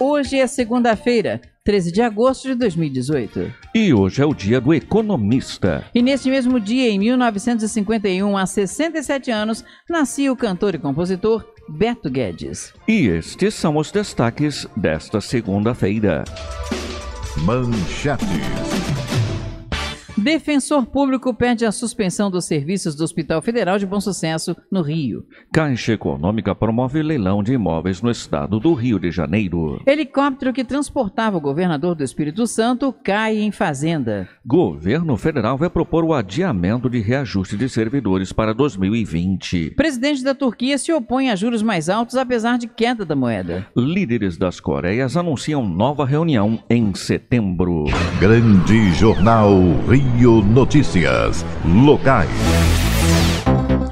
Hoje é segunda-feira, 13 de agosto de 2018. E hoje é o dia do economista. E neste mesmo dia, em 1951, há 67 anos, nascia o cantor e compositor Beto Guedes. E estes são os destaques desta segunda-feira. Manchetes. Defensor público pede a suspensão dos serviços do Hospital Federal de Bom Sucesso, no Rio. Caixa Econômica promove leilão de imóveis no estado do Rio de Janeiro. Helicóptero que transportava o governador do Espírito Santo cai em fazenda. Governo federal vai propor o adiamento de reajuste de servidores para 2020. Presidente da Turquia se opõe a juros mais altos apesar de queda da moeda. Líderes das Coreias anunciam nova reunião em setembro. Grande Jornal Rio Rio Notícias Locais.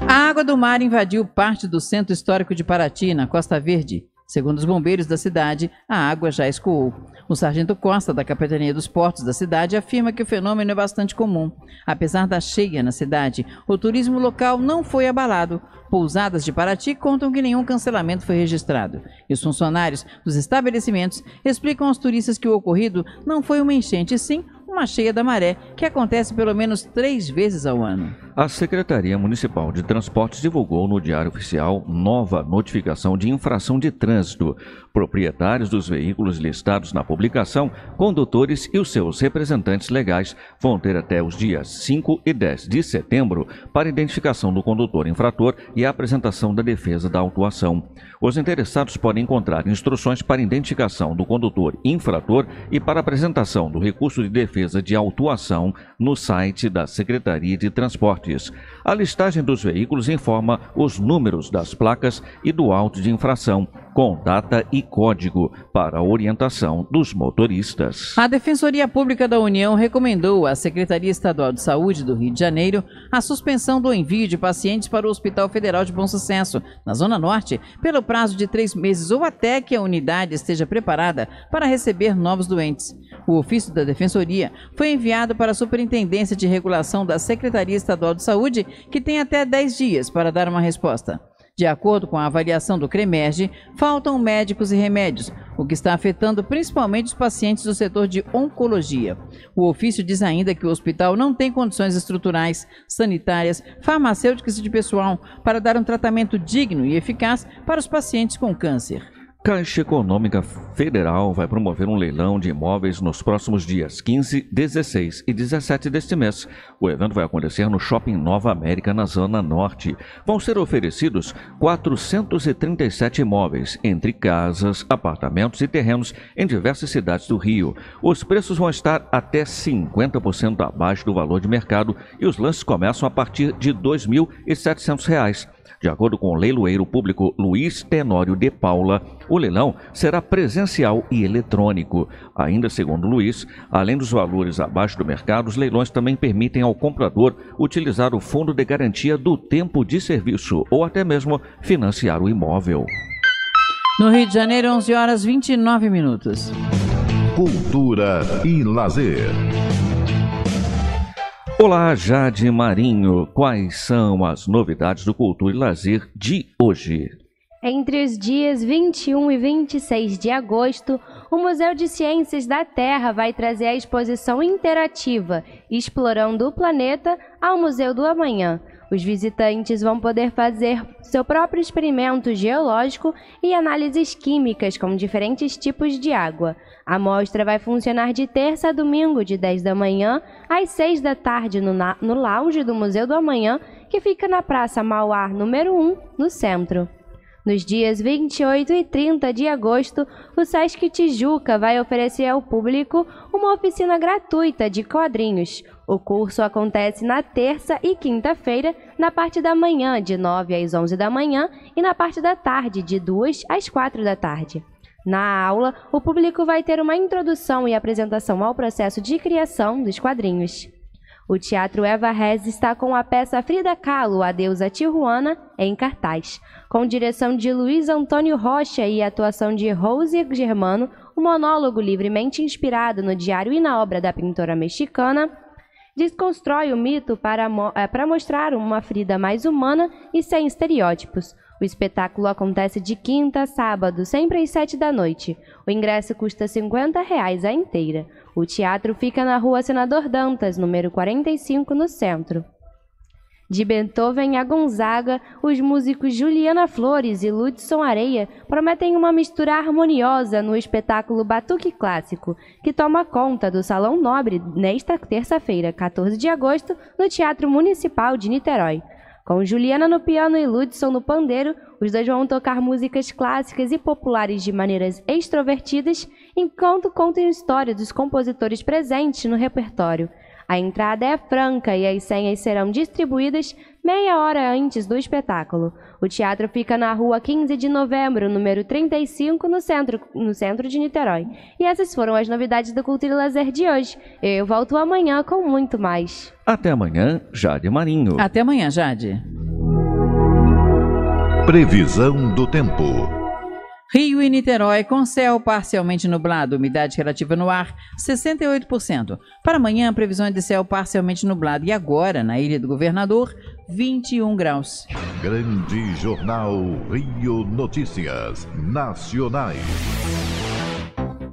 A água do mar invadiu parte do centro histórico de Paraty, na Costa Verde. Segundo os bombeiros da cidade, a água já escoou. O sargento Costa, da Capitania dos Portos da cidade, afirma que o fenômeno é bastante comum. Apesar da cheia na cidade, o turismo local não foi abalado. Pousadas de Paraty contam que nenhum cancelamento foi registrado. E os funcionários dos estabelecimentos explicam aos turistas que o ocorrido não foi uma enchente, sim uma cheia da maré, que acontece pelo menos três vezes ao ano. A Secretaria Municipal de Transportes divulgou no Diário Oficial nova notificação de infração de trânsito. Proprietários dos veículos listados na publicação, condutores e os seus representantes legais vão ter até os dias 5 e 10 de setembro para identificação do condutor infrator e apresentação da defesa da autuação. Os interessados podem encontrar instruções para identificação do condutor infrator e para apresentação do recurso de defesa de autuação no site da Secretaria de Transportes a listagem dos veículos informa os números das placas e do auto de infração, com data e código, para orientação dos motoristas. A Defensoria Pública da União recomendou à Secretaria Estadual de Saúde do Rio de Janeiro a suspensão do envio de pacientes para o Hospital Federal de Bom Sucesso, na Zona Norte, pelo prazo de três meses ou até que a unidade esteja preparada para receber novos doentes. O ofício da Defensoria foi enviado para a Superintendência de Regulação da Secretaria Estadual Federal de Saúde, que tem até 10 dias para dar uma resposta. De acordo com a avaliação do CREMERG, faltam médicos e remédios, o que está afetando principalmente os pacientes do setor de oncologia. O ofício diz ainda que o hospital não tem condições estruturais, sanitárias, farmacêuticas e de pessoal para dar um tratamento digno e eficaz para os pacientes com câncer. Caixa Econômica Federal vai promover um leilão de imóveis nos próximos dias 15, 16 e 17 deste mês. O evento vai acontecer no Shopping Nova América, na Zona Norte. Vão ser oferecidos 437 imóveis, entre casas, apartamentos e terrenos em diversas cidades do Rio. Os preços vão estar até 50% abaixo do valor de mercado e os lances começam a partir de R$ 2.700. De acordo com o leiloeiro público Luiz Tenório de Paula, o leilão será presencial e eletrônico. Ainda segundo Luiz, além dos valores abaixo do mercado, os leilões também permitem ao comprador utilizar o fundo de garantia do tempo de serviço ou até mesmo financiar o imóvel. No Rio de Janeiro, 11 horas 29 minutos. Cultura e lazer. Olá, Jade Marinho. Quais são as novidades do Cultura e Lazer de hoje? Entre os dias 21 e 26 de agosto, o Museu de Ciências da Terra vai trazer a exposição interativa Explorando o Planeta ao Museu do Amanhã. Os visitantes vão poder fazer seu próprio experimento geológico e análises químicas com diferentes tipos de água. A mostra vai funcionar de terça a domingo, de 10 da manhã às 6 da tarde, no, no lounge do Museu do Amanhã, que fica na Praça Mauá, número 1, no centro. Nos dias 28 e 30 de agosto, o Sesc Tijuca vai oferecer ao público uma oficina gratuita de quadrinhos. O curso acontece na terça e quinta-feira, na parte da manhã, de 9 às 11 da manhã, e na parte da tarde, de 2 às 4 da tarde. Na aula, o público vai ter uma introdução e apresentação ao processo de criação dos quadrinhos. O Teatro Eva Rez está com a peça Frida Kahlo, A Deusa Tijuana, em cartaz, com direção de Luiz Antônio Rocha e atuação de Rose Germano, o monólogo livremente inspirado no diário e na obra da pintora mexicana, desconstrói o mito para, mo eh, para mostrar uma Frida mais humana e sem estereótipos, o espetáculo acontece de quinta a sábado, sempre às sete da noite. O ingresso custa R$ 50 reais a inteira. O teatro fica na rua Senador Dantas, número 45, no centro. De Beethoven a Gonzaga, os músicos Juliana Flores e Ludson Areia prometem uma mistura harmoniosa no espetáculo Batuque Clássico, que toma conta do Salão Nobre nesta terça-feira, 14 de agosto, no Teatro Municipal de Niterói. Com Juliana no piano e Ludson no pandeiro, os dois vão tocar músicas clássicas e populares de maneiras extrovertidas, enquanto contam a história dos compositores presentes no repertório. A entrada é franca e as senhas serão distribuídas meia hora antes do espetáculo. O teatro fica na rua 15 de novembro, número 35, no centro, no centro de Niterói. E essas foram as novidades do Cultura e Lazer de hoje. Eu volto amanhã com muito mais. Até amanhã, Jade Marinho. Até amanhã, Jade. Previsão do tempo. Rio e Niterói com céu parcialmente nublado, umidade relativa no ar 68%. Para amanhã, previsões de céu parcialmente nublado e agora na Ilha do Governador 21 graus. Grande Jornal Rio Notícias Nacionais.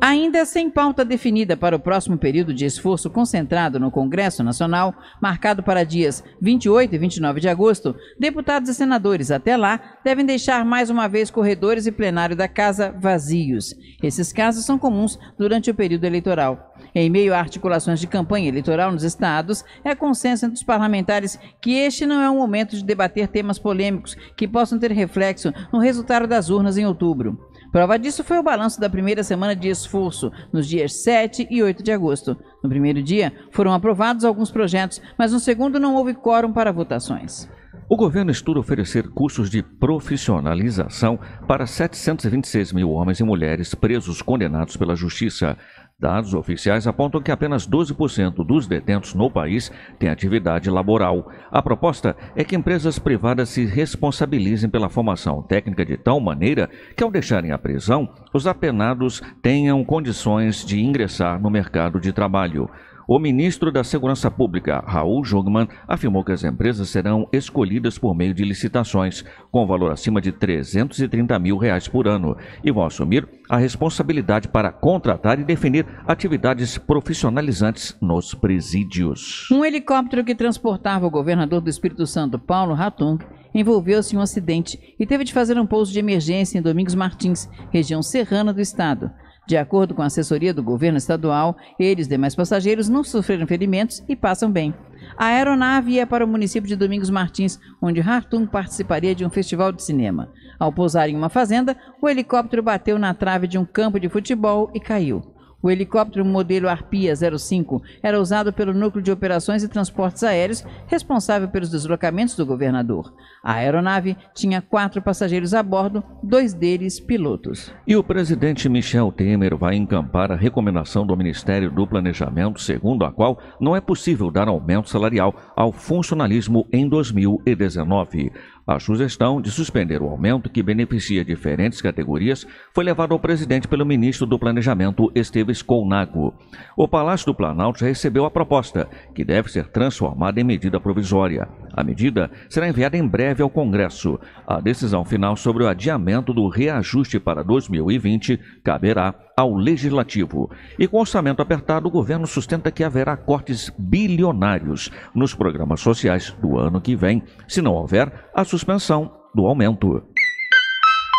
Ainda sem pauta definida para o próximo período de esforço concentrado no Congresso Nacional, marcado para dias 28 e 29 de agosto, deputados e senadores até lá devem deixar mais uma vez corredores e plenário da casa vazios. Esses casos são comuns durante o período eleitoral. Em meio a articulações de campanha eleitoral nos estados, é consenso entre os parlamentares que este não é o momento de debater temas polêmicos que possam ter reflexo no resultado das urnas em outubro. Prova disso foi o balanço da primeira semana de esforço, nos dias 7 e 8 de agosto. No primeiro dia, foram aprovados alguns projetos, mas no segundo não houve quórum para votações. O governo estuda oferecer cursos de profissionalização para 726 mil homens e mulheres presos condenados pela Justiça. Dados oficiais apontam que apenas 12% dos detentos no país têm atividade laboral. A proposta é que empresas privadas se responsabilizem pela formação técnica de tal maneira que, ao deixarem a prisão, os apenados tenham condições de ingressar no mercado de trabalho. O ministro da Segurança Pública, Raul Jungmann, afirmou que as empresas serão escolhidas por meio de licitações, com valor acima de 330 mil reais por ano, e vão assumir a responsabilidade para contratar e definir atividades profissionalizantes nos presídios. Um helicóptero que transportava o governador do Espírito Santo, Paulo Ratung, envolveu-se em um acidente e teve de fazer um pouso de emergência em Domingos Martins, região serrana do estado. De acordo com a assessoria do governo estadual, eles e demais passageiros não sofreram ferimentos e passam bem. A aeronave ia é para o município de Domingos Martins, onde Hartung participaria de um festival de cinema. Ao pousar em uma fazenda, o helicóptero bateu na trave de um campo de futebol e caiu. O helicóptero modelo Arpia 05 era usado pelo Núcleo de Operações e Transportes Aéreos, responsável pelos deslocamentos do governador. A aeronave tinha quatro passageiros a bordo, dois deles pilotos. E o presidente Michel Temer vai encampar a recomendação do Ministério do Planejamento, segundo a qual não é possível dar aumento salarial ao funcionalismo em 2019. A sugestão de suspender o aumento que beneficia diferentes categorias foi levada ao presidente pelo ministro do Planejamento, Esteves Colnago. O Palácio do Planalto recebeu a proposta, que deve ser transformada em medida provisória. A medida será enviada em breve ao Congresso. A decisão final sobre o adiamento do reajuste para 2020 caberá ao Legislativo. E com orçamento apertado, o governo sustenta que haverá cortes bilionários nos programas sociais do ano que vem, se não houver a suspensão do aumento.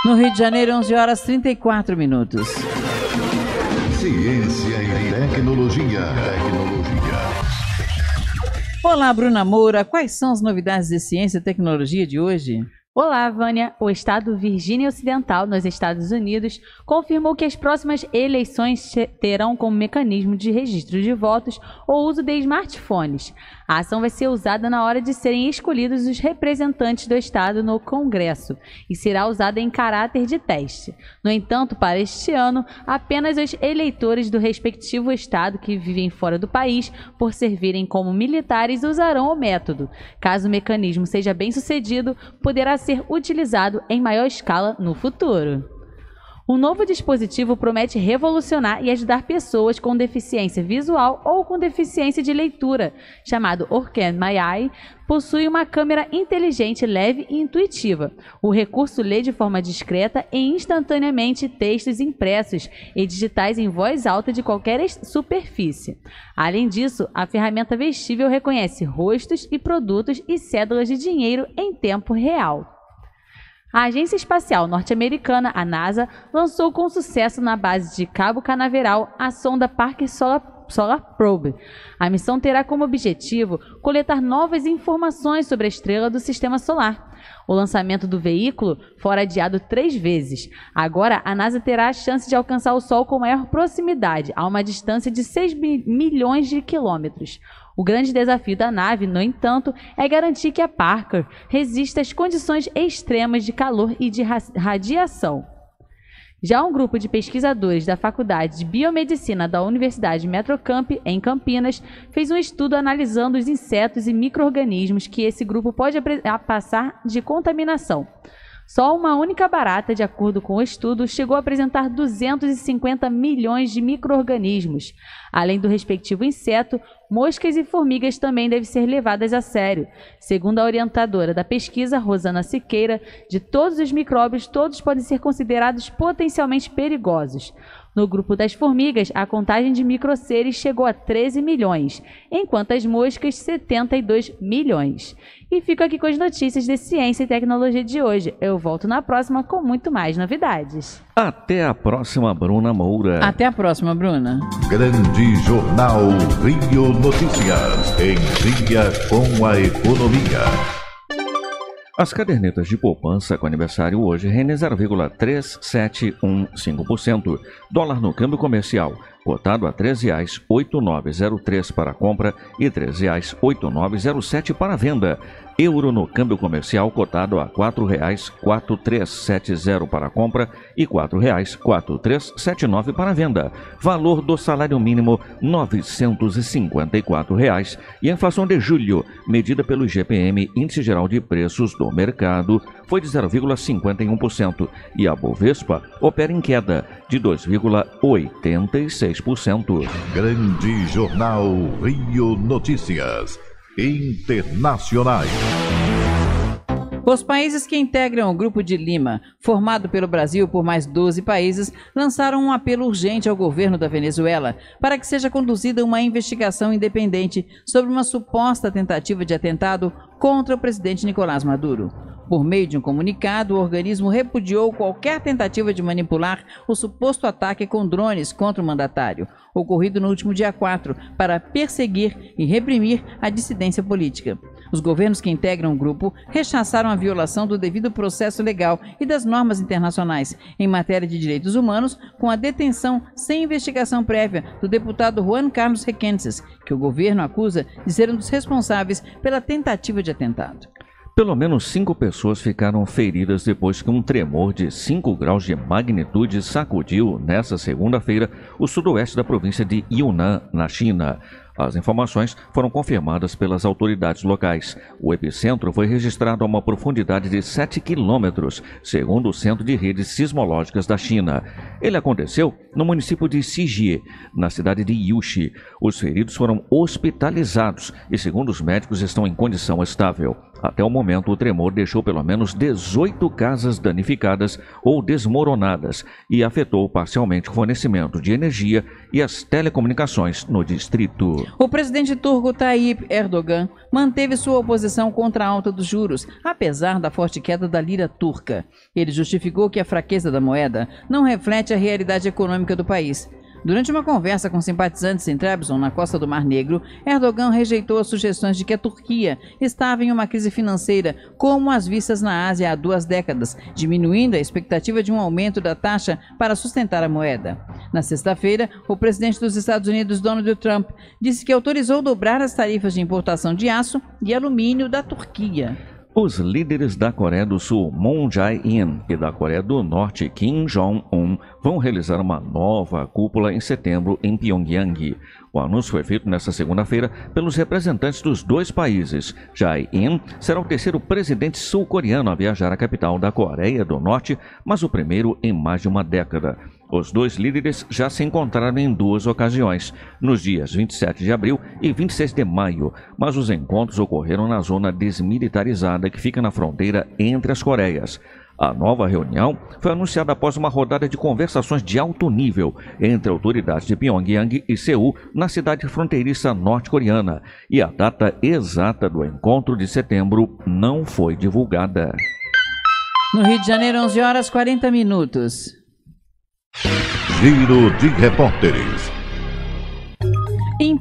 No Rio de Janeiro, 11 horas 34 minutos. Ciência e tecnologia. tecnologia. Olá, Bruna Moura. Quais são as novidades de ciência e tecnologia de hoje? Olá, Vânia. O estado Virgínia Ocidental, nos Estados Unidos, confirmou que as próximas eleições terão como mecanismo de registro de votos o uso de smartphones. A ação vai ser usada na hora de serem escolhidos os representantes do Estado no Congresso e será usada em caráter de teste. No entanto, para este ano, apenas os eleitores do respectivo Estado que vivem fora do país, por servirem como militares, usarão o método. Caso o mecanismo seja bem sucedido, poderá ser utilizado em maior escala no futuro. O novo dispositivo promete revolucionar e ajudar pessoas com deficiência visual ou com deficiência de leitura, chamado Orcan My Eye, possui uma câmera inteligente, leve e intuitiva. O recurso lê de forma discreta e instantaneamente textos impressos e digitais em voz alta de qualquer superfície. Além disso, a ferramenta vestível reconhece rostos e produtos e cédulas de dinheiro em tempo real. A Agência Espacial Norte-Americana, a NASA, lançou com sucesso na base de Cabo Canaveral a sonda Parker Solar Solar Probe. A missão terá como objetivo coletar novas informações sobre a estrela do Sistema Solar. O lançamento do veículo fora adiado três vezes. Agora, a NASA terá a chance de alcançar o Sol com maior proximidade, a uma distância de 6 milhões de quilômetros. O grande desafio da nave, no entanto, é garantir que a Parker resista às condições extremas de calor e de radiação. Já um grupo de pesquisadores da Faculdade de Biomedicina da Universidade Metrocamp, em Campinas, fez um estudo analisando os insetos e micro-organismos que esse grupo pode passar de contaminação. Só uma única barata, de acordo com o estudo, chegou a apresentar 250 milhões de micro-organismos. Além do respectivo inseto, Moscas e formigas também devem ser levadas a sério. Segundo a orientadora da pesquisa, Rosana Siqueira, de todos os micróbios, todos podem ser considerados potencialmente perigosos. No grupo das formigas, a contagem de microseres chegou a 13 milhões, enquanto as moscas, 72 milhões. E fico aqui com as notícias de ciência e tecnologia de hoje. Eu volto na próxima com muito mais novidades. Até a próxima, Bruna Moura. Até a próxima, Bruna. Grande Jornal Rio Notícias em dia com a economia. As cadernetas de poupança com aniversário hoje rendem 0,3715%. Dólar no câmbio comercial, cotado a R$ 13,8903 para compra e R$ 13,8907 para venda. Euro no câmbio comercial cotado a R$ 4,4370 para compra e R$ 4,4379 para venda. Valor do salário mínimo R$ 954. Reais. E a inflação de julho, medida pelo GPM, Índice Geral de Preços do Mercado, foi de 0,51% e a Bovespa opera em queda de 2,86%. Grande Jornal Rio Notícias internacionais. Os países que integram o Grupo de Lima, formado pelo Brasil por mais 12 países, lançaram um apelo urgente ao governo da Venezuela para que seja conduzida uma investigação independente sobre uma suposta tentativa de atentado contra o presidente Nicolás Maduro. Por meio de um comunicado, o organismo repudiou qualquer tentativa de manipular o suposto ataque com drones contra o mandatário, ocorrido no último dia 4, para perseguir e reprimir a dissidência política. Os governos que integram o grupo rechaçaram a violação do devido processo legal e das normas internacionais em matéria de direitos humanos, com a detenção sem investigação prévia do deputado Juan Carlos Requenses, que o governo acusa de ser um dos responsáveis pela tentativa de atentado. Pelo menos cinco pessoas ficaram feridas depois que um tremor de 5 graus de magnitude sacudiu, nesta segunda-feira, o sudoeste da província de Yunnan, na China. As informações foram confirmadas pelas autoridades locais. O epicentro foi registrado a uma profundidade de 7 quilômetros, segundo o Centro de Redes Sismológicas da China. Ele aconteceu no município de Xijie, na cidade de Yuxi. Os feridos foram hospitalizados e, segundo os médicos, estão em condição estável. Até o momento, o tremor deixou pelo menos 18 casas danificadas ou desmoronadas e afetou parcialmente o fornecimento de energia e as telecomunicações no distrito. O presidente turco Tayyip Erdogan manteve sua oposição contra a alta dos juros, apesar da forte queda da lira turca. Ele justificou que a fraqueza da moeda não reflete a realidade econômica do país Durante uma conversa com simpatizantes em Trabzon, na costa do Mar Negro, Erdogan rejeitou as sugestões de que a Turquia estava em uma crise financeira, como as vistas na Ásia há duas décadas, diminuindo a expectativa de um aumento da taxa para sustentar a moeda. Na sexta-feira, o presidente dos Estados Unidos, Donald Trump, disse que autorizou dobrar as tarifas de importação de aço e alumínio da Turquia. Os líderes da Coreia do Sul, Moon Jae-in, e da Coreia do Norte, Kim Jong-un, vão realizar uma nova cúpula em setembro em Pyongyang. O anúncio foi é feito nesta segunda-feira pelos representantes dos dois países. Jai In será o terceiro presidente sul-coreano a viajar à capital da Coreia do Norte, mas o primeiro em mais de uma década. Os dois líderes já se encontraram em duas ocasiões, nos dias 27 de abril e 26 de maio, mas os encontros ocorreram na zona desmilitarizada que fica na fronteira entre as Coreias. A nova reunião foi anunciada após uma rodada de conversações de alto nível entre autoridades de Pyongyang e Seul na cidade fronteiriça norte-coreana, e a data exata do encontro de setembro não foi divulgada. No Rio de Janeiro, 11 horas 40 minutos. Giro de repórteres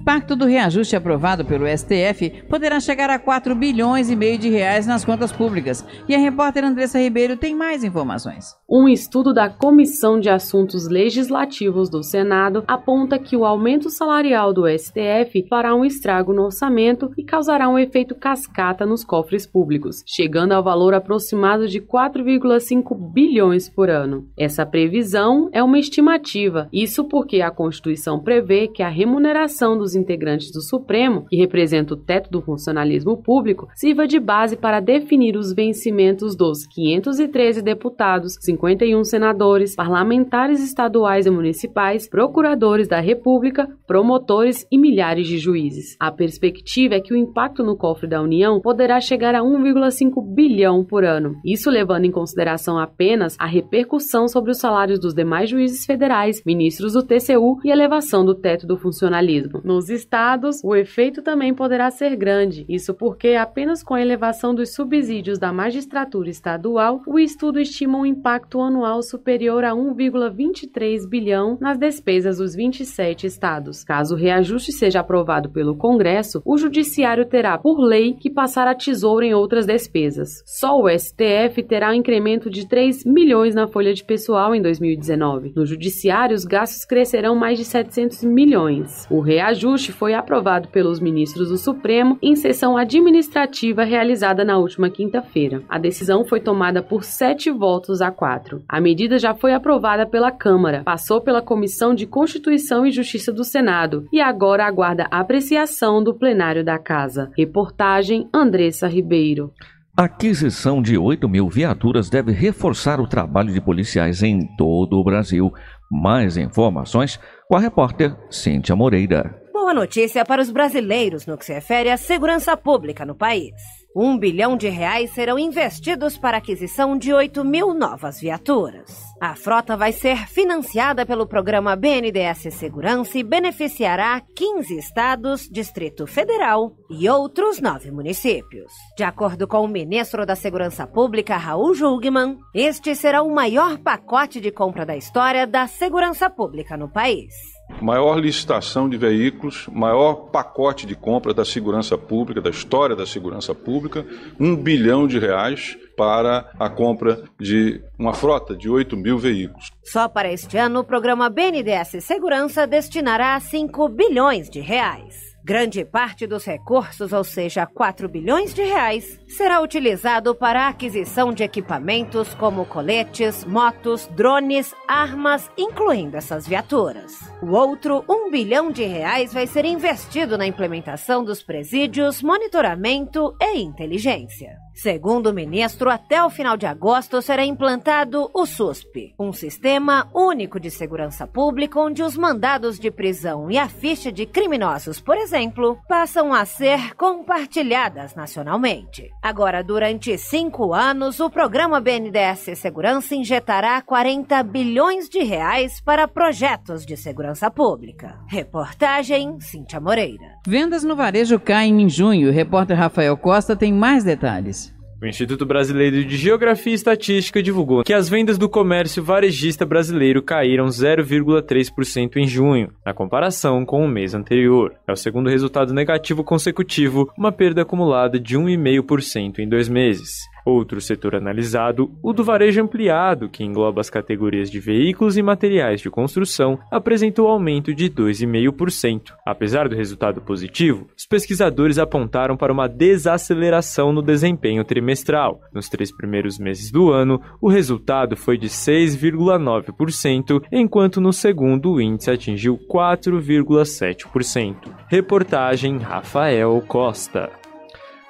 impacto do reajuste aprovado pelo STF poderá chegar a 4 bilhões e meio de reais nas contas públicas. E a repórter Andressa Ribeiro tem mais informações. Um estudo da Comissão de Assuntos Legislativos do Senado aponta que o aumento salarial do STF fará um estrago no orçamento e causará um efeito cascata nos cofres públicos, chegando ao valor aproximado de 4,5 bilhões por ano. Essa previsão é uma estimativa, isso porque a Constituição prevê que a remuneração dos integrantes do Supremo, que representa o teto do funcionalismo público, sirva de base para definir os vencimentos dos 513 deputados, 51 senadores, parlamentares estaduais e municipais, procuradores da República, promotores e milhares de juízes. A perspectiva é que o impacto no cofre da União poderá chegar a 1,5 bilhão por ano, isso levando em consideração apenas a repercussão sobre os salários dos demais juízes federais, ministros do TCU e elevação do teto do funcionalismo. No nos estados, o efeito também poderá ser grande. Isso porque, apenas com a elevação dos subsídios da magistratura estadual, o estudo estima um impacto anual superior a 1,23 bilhão nas despesas dos 27 estados. Caso o reajuste seja aprovado pelo Congresso, o Judiciário terá, por lei, que passar a tesoura em outras despesas. Só o STF terá um incremento de 3 milhões na folha de pessoal em 2019. No Judiciário, os gastos crescerão mais de 700 milhões. O reajuste ajuste foi aprovado pelos ministros do Supremo em sessão administrativa realizada na última quinta-feira. A decisão foi tomada por sete votos a quatro. A medida já foi aprovada pela Câmara, passou pela Comissão de Constituição e Justiça do Senado e agora aguarda apreciação do plenário da Casa. Reportagem Andressa Ribeiro. A aquisição de 8 mil viaturas deve reforçar o trabalho de policiais em todo o Brasil. Mais informações com a repórter Cíntia Moreira. Boa notícia para os brasileiros no que se refere à segurança pública no país. Um bilhão de reais serão investidos para a aquisição de 8 mil novas viaturas. A frota vai ser financiada pelo programa BNDES Segurança e beneficiará 15 estados, Distrito Federal e outros nove municípios. De acordo com o ministro da Segurança Pública, Raul Jungmann, este será o maior pacote de compra da história da segurança pública no país maior licitação de veículos, maior pacote de compra da segurança pública, da história da segurança pública, um bilhão de reais para a compra de uma frota de 8 mil veículos. Só para este ano, o programa BNDES Segurança destinará 5 bilhões de reais. Grande parte dos recursos, ou seja, 4 bilhões de reais, será utilizado para a aquisição de equipamentos como coletes, motos, drones, armas, incluindo essas viaturas. O outro 1 bilhão de reais vai ser investido na implementação dos presídios, monitoramento e inteligência. Segundo o ministro, até o final de agosto será implantado o SUSP, um sistema único de segurança pública onde os mandados de prisão e a ficha de criminosos, por exemplo, passam a ser compartilhadas nacionalmente. Agora, durante cinco anos, o programa BNDES Segurança injetará 40 bilhões de reais para projetos de segurança pública. Reportagem Cintia Moreira. Vendas no varejo caem em junho. O repórter Rafael Costa tem mais detalhes. O Instituto Brasileiro de Geografia e Estatística divulgou que as vendas do comércio varejista brasileiro caíram 0,3% em junho, na comparação com o mês anterior. É o segundo resultado negativo consecutivo, uma perda acumulada de 1,5% em dois meses. Outro setor analisado, o do varejo ampliado, que engloba as categorias de veículos e materiais de construção, apresentou aumento de 2,5%. Apesar do resultado positivo, os pesquisadores apontaram para uma desaceleração no desempenho trimestral. Nos três primeiros meses do ano, o resultado foi de 6,9%, enquanto no segundo o índice atingiu 4,7%. Reportagem Rafael Costa.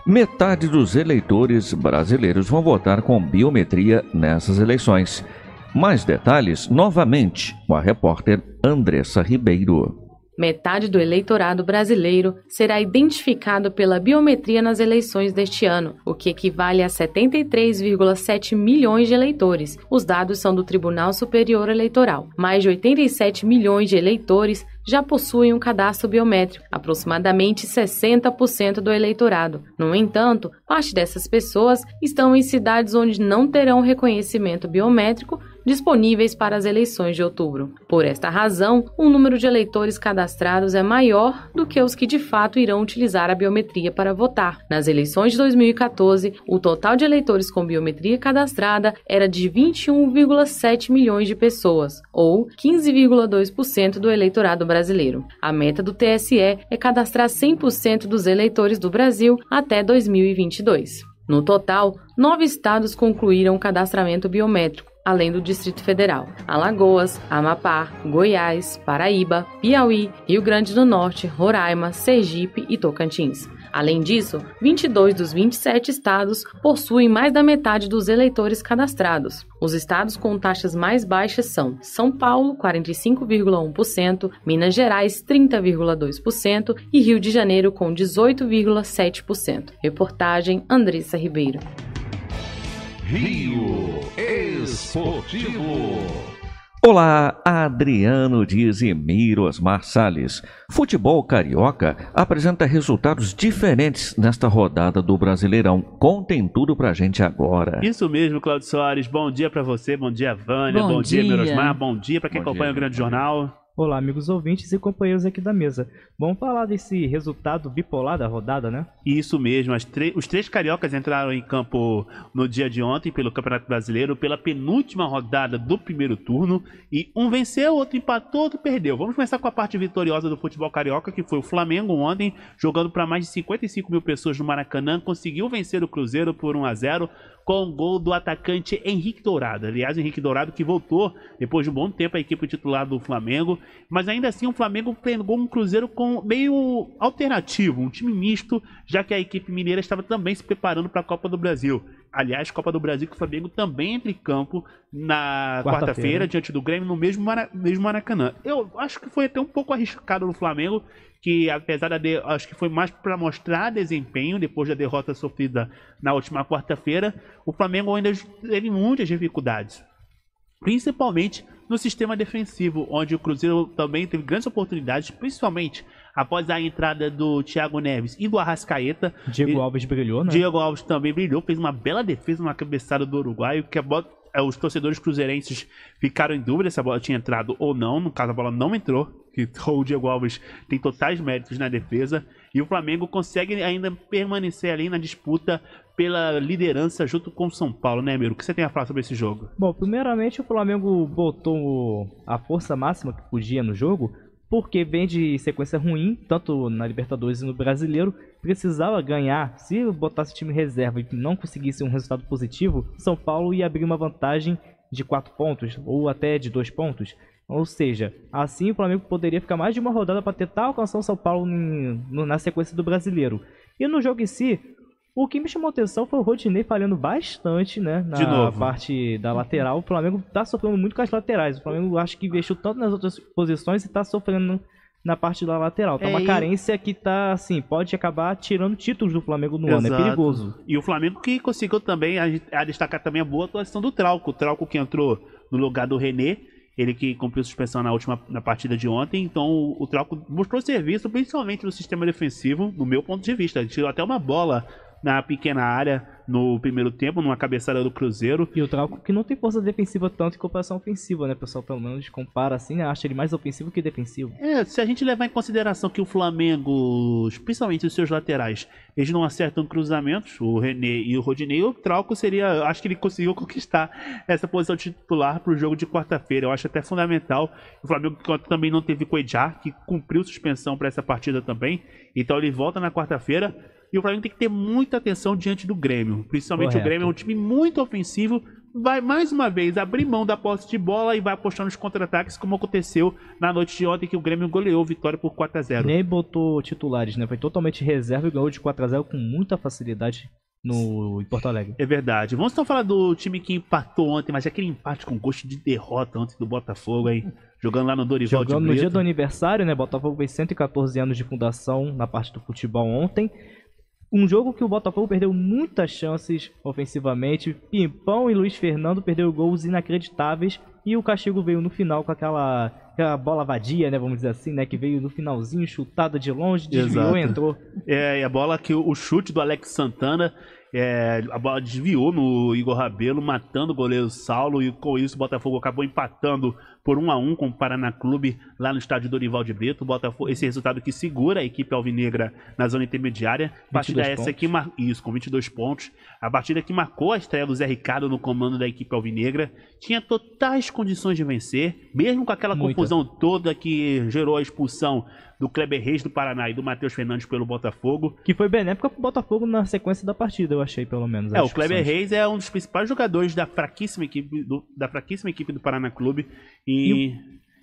Metade dos eleitores brasileiros vão votar com biometria nessas eleições. Mais detalhes, novamente, com a repórter Andressa Ribeiro. Metade do eleitorado brasileiro será identificado pela biometria nas eleições deste ano, o que equivale a 73,7 milhões de eleitores. Os dados são do Tribunal Superior Eleitoral. Mais de 87 milhões de eleitores já possuem um cadastro biométrico, aproximadamente 60% do eleitorado. No entanto, parte dessas pessoas estão em cidades onde não terão reconhecimento biométrico disponíveis para as eleições de outubro. Por esta razão, o número de eleitores cadastrados é maior do que os que de fato irão utilizar a biometria para votar. Nas eleições de 2014, o total de eleitores com biometria cadastrada era de 21,7 milhões de pessoas, ou 15,2% do eleitorado brasileiro. A meta do TSE é cadastrar 100% dos eleitores do Brasil até 2022. No total, nove estados concluíram o cadastramento biométrico, além do Distrito Federal, Alagoas, Amapá, Goiás, Paraíba, Piauí, Rio Grande do Norte, Roraima, Sergipe e Tocantins. Além disso, 22 dos 27 estados possuem mais da metade dos eleitores cadastrados. Os estados com taxas mais baixas são São Paulo, 45,1%, Minas Gerais, 30,2% e Rio de Janeiro, com 18,7%. Reportagem Andressa Ribeiro. Rio Esportivo. Olá, Adriano Dias e Miro Osmar Salles. Futebol carioca apresenta resultados diferentes nesta rodada do Brasileirão. Contem tudo pra gente agora. Isso mesmo, Claudio Soares. Bom dia pra você, bom dia, Vânia, bom, bom dia, dia Miro bom dia pra quem bom acompanha dia, o Grande Jornal. Olá, amigos ouvintes e companheiros aqui da mesa. Vamos falar desse resultado bipolar da rodada, né? Isso mesmo. os três cariocas entraram em campo no dia de ontem pelo Campeonato Brasileiro, pela penúltima rodada do primeiro turno. E um venceu, outro empatou, outro perdeu. Vamos começar com a parte vitoriosa do futebol carioca, que foi o Flamengo ontem, jogando para mais de 55 mil pessoas no Maracanã. Conseguiu vencer o Cruzeiro por 1 a 0 com o gol do atacante Henrique Dourado. Aliás, Henrique Dourado que voltou depois de um bom tempo à equipe titular do Flamengo, mas ainda assim o Flamengo pegou um Cruzeiro com meio alternativo, um time misto, já que a equipe mineira estava também se preparando para a Copa do Brasil. Aliás, Copa do Brasil que o Flamengo também entra em campo na quarta-feira quarta diante do Grêmio no mesmo, Mara, mesmo Maracanã. Eu acho que foi até um pouco arriscado no Flamengo, que apesar da de, acho que foi mais para mostrar desempenho depois da derrota sofrida na última quarta-feira, o Flamengo ainda teve muitas dificuldades, principalmente no sistema defensivo, onde o Cruzeiro também teve grandes oportunidades, principalmente após a entrada do Thiago Neves e do Arrascaeta. Diego ele, Alves brilhou, né? Diego Alves também brilhou, fez uma bela defesa, uma cabeçada do Uruguai, que a bola, eh, os torcedores cruzeirenses ficaram em dúvida se a bola tinha entrado ou não. No caso, a bola não entrou. Que o Diego Alves tem totais méritos na defesa. E o Flamengo consegue ainda permanecer ali na disputa pela liderança junto com o São Paulo, né, Miro? O que você tem a falar sobre esse jogo? Bom, primeiramente o Flamengo botou a força máxima que podia no jogo, porque vem de sequência ruim, tanto na Libertadores e no Brasileiro, precisava ganhar. Se botasse time reserva e não conseguisse um resultado positivo, São Paulo ia abrir uma vantagem de 4 pontos ou até de 2 pontos. Ou seja, assim o Flamengo poderia ficar mais de uma rodada para tentar alcançar o São Paulo na sequência do Brasileiro. E no jogo em si, o que me chamou atenção foi o Rodinei falhando bastante, né? Na De novo. parte da lateral. O Flamengo tá sofrendo muito com as laterais. O Flamengo acho que investiu tanto nas outras posições e tá sofrendo na parte da lateral. Tá é, uma carência que tá, assim, pode acabar tirando títulos do Flamengo no exato. ano. É perigoso. E o Flamengo que conseguiu também, a, destacar também a boa atuação do Trauco. O Trauco que entrou no lugar do René. Ele que cumpriu suspensão na última na partida de ontem, então o, o Trauco mostrou serviço, principalmente no sistema defensivo, no meu ponto de vista. Ele tirou até uma bola na pequena área no primeiro tempo, numa cabeçada do Cruzeiro. E o Trauco que não tem força defensiva tanto em comparação ofensiva, né, pessoal? Pelo menos compara assim, né? Acha ele mais ofensivo que defensivo. É, se a gente levar em consideração que o Flamengo, principalmente os seus laterais, eles não acertam cruzamentos, o René e o Rodinei, o Trauco seria. Acho que ele conseguiu conquistar essa posição titular para o jogo de quarta-feira. Eu acho até fundamental. O Flamengo também não teve Coedjar, que cumpriu suspensão para essa partida também. Então ele volta na quarta-feira e o Flamengo tem que ter muita atenção diante do Grêmio. Principalmente Correto. o Grêmio é um time muito ofensivo. Vai mais uma vez abrir mão da posse de bola e vai apostar nos contra-ataques, como aconteceu na noite de ontem, que o Grêmio goleou vitória por 4 a 0 Nem botou titulares, né? Foi totalmente reserva e ganhou de 4 a 0 com muita facilidade no em Porto Alegre. É verdade. Vamos então falar do time que empatou ontem, mas é aquele empate com gosto de derrota ontem do Botafogo aí, jogando lá no Dorival Jogando no dia do aniversário, né? Botafogo fez 114 anos de fundação na parte do futebol ontem. Um jogo que o Botafogo perdeu muitas chances ofensivamente. Pimpão e Luiz Fernando perderam gols inacreditáveis. E o castigo veio no final com aquela, aquela bola vadia, né? Vamos dizer assim, né? Que veio no finalzinho, chutada de longe, desviou e entrou. É, e a bola que o chute do Alex Santana. É, a bola desviou no Igor Rabelo, matando o goleiro Saulo, e com isso o Botafogo acabou empatando por 1 a 1 com o Paraná Clube lá no estádio Dorival de Brito. Botafogo, esse resultado que segura a equipe alvinegra na zona intermediária. Partida essa pontos. que mar... isso com 22 pontos. A partida que marcou a estreia do Zé Ricardo no comando da equipe alvinegra tinha totais condições de vencer, mesmo com aquela Muita. confusão toda que gerou a expulsão do Kleber Reis do Paraná e do Matheus Fernandes pelo Botafogo. Que foi benéfica pro Botafogo na sequência da partida, eu achei, pelo menos. É, o Kleber Reis é um dos principais jogadores da fraquíssima equipe do, da fraquíssima equipe do Paraná Clube. E, e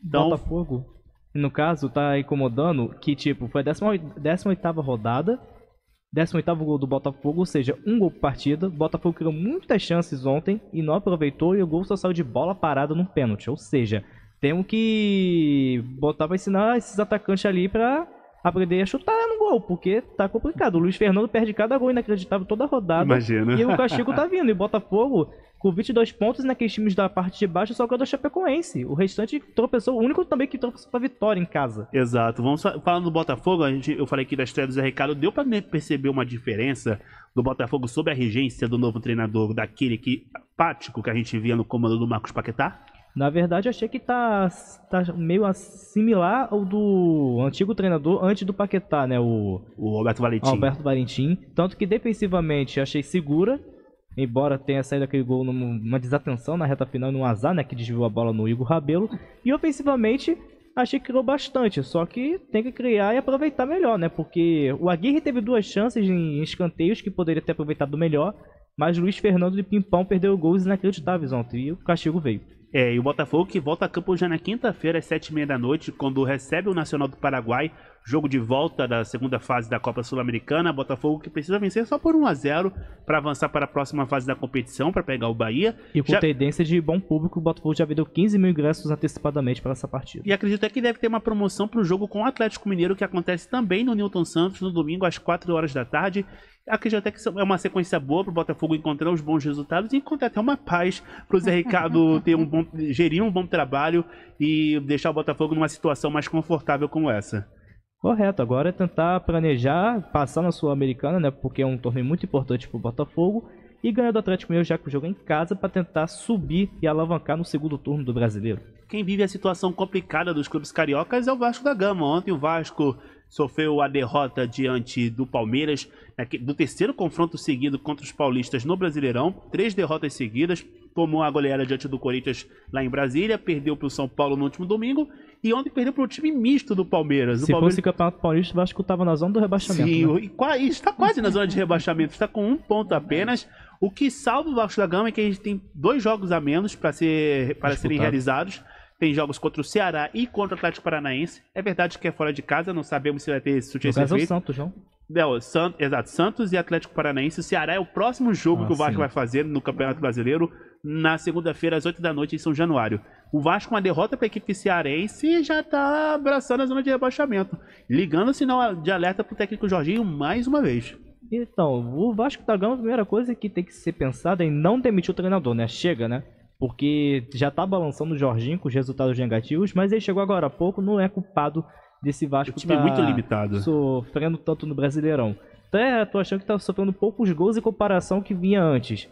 então, Botafogo, no caso, tá incomodando que, tipo, foi a 18 rodada, 18 gol do Botafogo, ou seja, um gol por partida. O Botafogo criou muitas chances ontem e não aproveitou e o gol só saiu de bola parada num pênalti. Ou seja, temos que botar pra ensinar esses atacantes ali para aprender a chutar no gol, porque tá complicado. O Luiz Fernando perde cada gol inacreditável toda a rodada. Imagina. E o castigo tá vindo. E o Botafogo com 22 pontos naqueles times da parte de baixo, só que é o da Chapecoense. O restante tropeçou, o único também que tropeçou pra vitória em casa. Exato. Vamos falando do Botafogo, a gente, eu falei aqui da estreia do Ricardo, deu pra perceber uma diferença do Botafogo sob a regência do novo treinador, daquele que pático que a gente via no comando do Marcos Paquetá? Na verdade, achei que tá, tá meio similar ao do antigo treinador antes do Paquetá, né? O, o Alberto Valentim. Alberto Valentim. Tanto que defensivamente achei segura embora tenha saído aquele gol numa desatenção na reta final, num azar, né, que desviou a bola no Igor Rabelo. E ofensivamente, achei que criou bastante, só que tem que criar e aproveitar melhor, né? Porque o Aguirre teve duas chances em escanteios que poderia ter aproveitado melhor, mas Luiz Fernando de Pimpão perdeu gols inacreditáveis ontem e o castigo veio. É, e o Botafogo que volta a campo já na quinta-feira, às sete e meia da noite, quando recebe o Nacional do Paraguai, jogo de volta da segunda fase da Copa Sul-Americana. Botafogo que precisa vencer só por 1 a 0 para avançar para a próxima fase da competição, para pegar o Bahia. E com já... tendência de bom público, o Botafogo já vendeu 15 mil ingressos antecipadamente para essa partida. E acredito é que deve ter uma promoção para o jogo com o Atlético Mineiro, que acontece também no Newton Santos, no domingo, às quatro horas da tarde. Acredito até que é uma sequência boa para o Botafogo encontrar os bons resultados e encontrar até uma paz para o Zé Ricardo ter um bom, gerir um bom trabalho e deixar o Botafogo numa situação mais confortável como essa. Correto, agora é tentar planejar, passar na Sul-Americana, né? Porque é um torneio muito importante para o Botafogo. E ganhar do Atlético Mineiro, já que o jogo é em casa, para tentar subir e alavancar no segundo turno do brasileiro. Quem vive a situação complicada dos clubes cariocas é o Vasco da Gama. Ontem o Vasco sofreu a derrota diante do Palmeiras, é do terceiro confronto seguido contra os paulistas no Brasileirão, três derrotas seguidas, tomou a goleada diante do Corinthians lá em Brasília, perdeu para o São Paulo no último domingo e ontem perdeu para o time misto do Palmeiras. Se Palmeiras... fosse campeonato paulista, o Vasco estava na zona do rebaixamento. Sim, né? e está quase na zona de rebaixamento, está com um ponto apenas. O que salva o Vasco da Gama é que a gente tem dois jogos a menos para ser, serem realizados. Tem jogos contra o Ceará e contra o Atlético Paranaense. É verdade que é fora de casa, não sabemos se vai ter surtir esse Mas É o Santos, não? Não, exato, Santos e Atlético Paranaense. O Ceará é o próximo jogo ah, que o ah, Vasco sim. vai fazer no Campeonato Brasileiro na segunda-feira, às 8 da noite, em São Januário. O Vasco, uma derrota para a equipe cearense, já está abraçando a zona de rebaixamento. Ligando o sinal de alerta para o técnico Jorginho mais uma vez. Então, o Vasco da Gama, a primeira coisa que tem que ser pensada é em não demitir o treinador, né? Chega, né? porque já tá balançando o Jorginho com os resultados negativos, mas ele chegou agora há pouco, não é culpado desse Vasco o time é tá é muito limitado. sofrendo tanto no Brasileirão. Até tô achando que tá sofrendo poucos gols em comparação que vinha antes.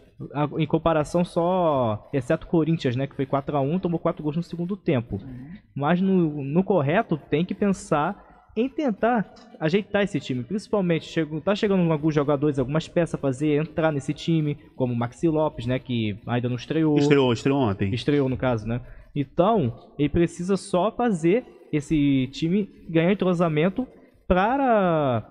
Em comparação só, exceto o Corinthians, né, que foi 4 a 1, tomou 4 gols no segundo tempo. Uhum. Mas no, no correto tem que pensar em tentar ajeitar esse time. Principalmente, chego, tá chegando alguns jogadores, algumas peças a fazer, entrar nesse time, como o Maxi Lopes, né? Que ainda não estreou. Estreou, estreou ontem. Estreou, no caso, né? Então, ele precisa só fazer esse time ganhar entrosamento para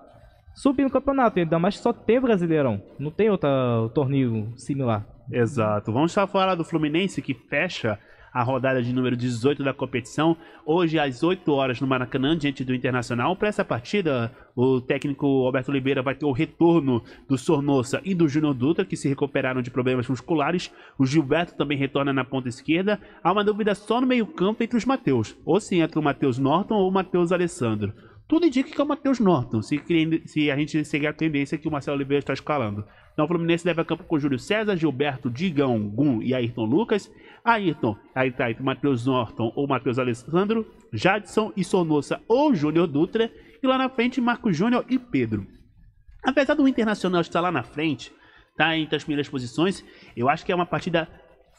subir no campeonato. Ainda mais que só tem Brasileirão. Não tem outro torneio similar. Exato. Vamos falar do Fluminense que fecha a rodada de número 18 da competição. Hoje, às 8 horas, no Maracanã, diante do Internacional. Para essa partida, o técnico Alberto Oliveira vai ter o retorno do Sornossa e do Júnior Dutra, que se recuperaram de problemas musculares. O Gilberto também retorna na ponta esquerda. Há uma dúvida só no meio-campo entre os Mateus. Ou se entra o Matheus Norton ou o Matheus Alessandro tudo indica que é o Matheus Norton, se, se, a gente seguir a tendência que o Marcelo Oliveira está escalando. Então o Fluminense leva a campo com Júlio César, Gilberto, Digão, Gum e Ayrton Lucas. Ayrton, Ayrton, tá, tá Matheus Norton ou Matheus Alessandro, Jadson e Sonossa ou Júnior Dutra, e lá na frente Marco Júnior e Pedro. Apesar do Internacional estar lá na frente, tá entre as primeiras posições, eu acho que é uma partida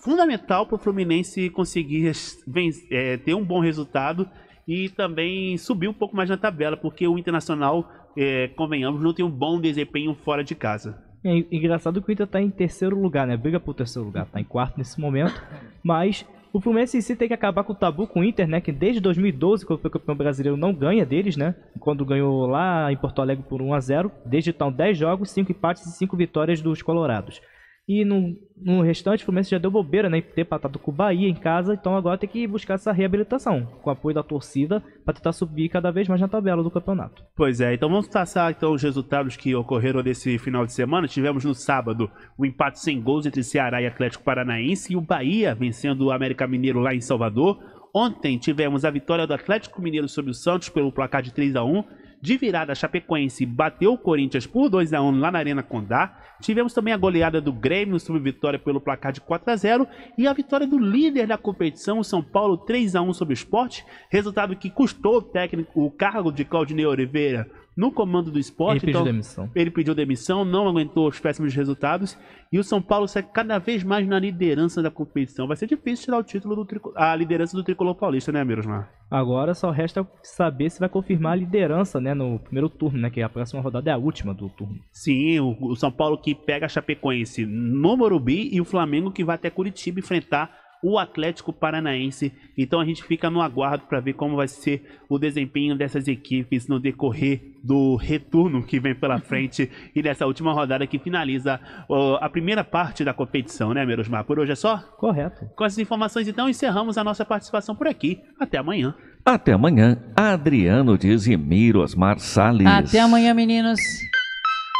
fundamental para o Fluminense conseguir vencer, é, ter um bom resultado e também subir um pouco mais na tabela, porque o Internacional, é, convenhamos, não tem um bom desempenho fora de casa. É engraçado que o Inter tá em terceiro lugar, né? Briga pro terceiro lugar, tá em quarto nesse momento. Mas o Fluminense em si tem que acabar com o tabu com o Inter, né? Que desde 2012, quando foi campeão brasileiro, não ganha deles, né? Quando ganhou lá em Porto Alegre por 1 a 0 Desde então, 10 jogos, 5 empates e 5 vitórias dos Colorados. E no, no restante, o Fluminense já deu bobeira, né? Ter patado com o Bahia em casa, então agora tem que buscar essa reabilitação, com o apoio da torcida, para tentar subir cada vez mais na tabela do campeonato. Pois é, então vamos passar então, os resultados que ocorreram nesse final de semana. Tivemos no sábado o um empate sem gols entre Ceará e Atlético Paranaense e o Bahia vencendo o América Mineiro lá em Salvador. Ontem tivemos a vitória do Atlético Mineiro sobre o Santos pelo placar de 3 a 1 de virada, a Chapecoense bateu o Corinthians por 2 a 1 lá na Arena Condá. Tivemos também a goleada do Grêmio sobre vitória pelo placar de 4 a 0 e a vitória do líder da competição, o São Paulo 3 a 1 sobre o Sport, resultado que custou o técnico o cargo de Claudinei Oliveira no comando do esporte. Ele pediu então, demissão. Ele pediu demissão, não aguentou os péssimos resultados. E o São Paulo segue cada vez mais na liderança da competição. Vai ser difícil tirar o título do tricolor. a liderança do tricolor paulista, né, Mirosmar? Agora só resta saber se vai confirmar a liderança, né, no primeiro turno, né, que a próxima rodada é a última do turno. Sim, o, o São Paulo que pega a Chapecoense no Morumbi e o Flamengo que vai até Curitiba enfrentar o Atlético Paranaense. Então a gente fica no aguardo para ver como vai ser o desempenho dessas equipes no decorrer do retorno que vem pela frente e dessa última rodada que finaliza uh, a primeira parte da competição, né, Merosmar? Por hoje é só? Correto. Com essas informações, então, encerramos a nossa participação por aqui. Até amanhã. Até amanhã, Adriano Dizimiro Osmar Salles. Até amanhã, meninos.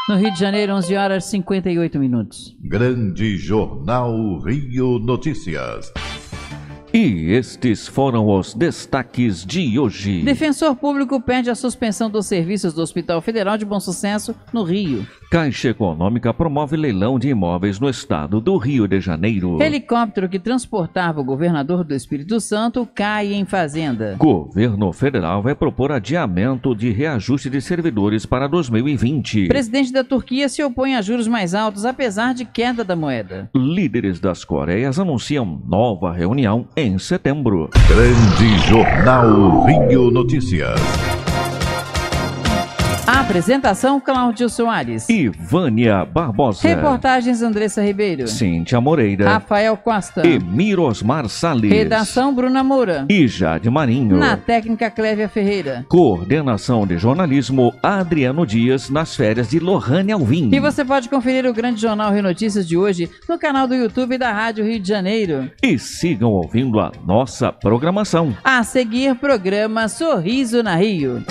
No Rio de Janeiro, 11 horas e 58 minutos. Grande Jornal Rio Notícias. E estes foram os destaques de hoje. Defensor Público pede a suspensão dos serviços do Hospital Federal de Bom Sucesso, no Rio. Caixa Econômica promove leilão de imóveis no estado do Rio de Janeiro. Helicóptero que transportava o governador do Espírito Santo cai em fazenda. Governo federal vai propor adiamento de reajuste de servidores para 2020. Presidente da Turquia se opõe a juros mais altos apesar de queda da moeda. Líderes das Coreias anunciam nova reunião em setembro. Grande Jornal Rio Notícias. Apresentação Cláudio Soares. E Vânia Barbosa. Reportagens Andressa Ribeiro. Cíntia Moreira. Rafael Costa. Emir Osmar Salles. Redação Bruna Moura. E Jade Marinho. Na técnica Clévia Ferreira. Coordenação de jornalismo Adriano Dias nas férias de Lohane Alvim. E você pode conferir o grande jornal Rio Notícias de hoje no canal do YouTube da Rádio Rio de Janeiro. E sigam ouvindo a nossa programação. A seguir, programa Sorriso na Rio.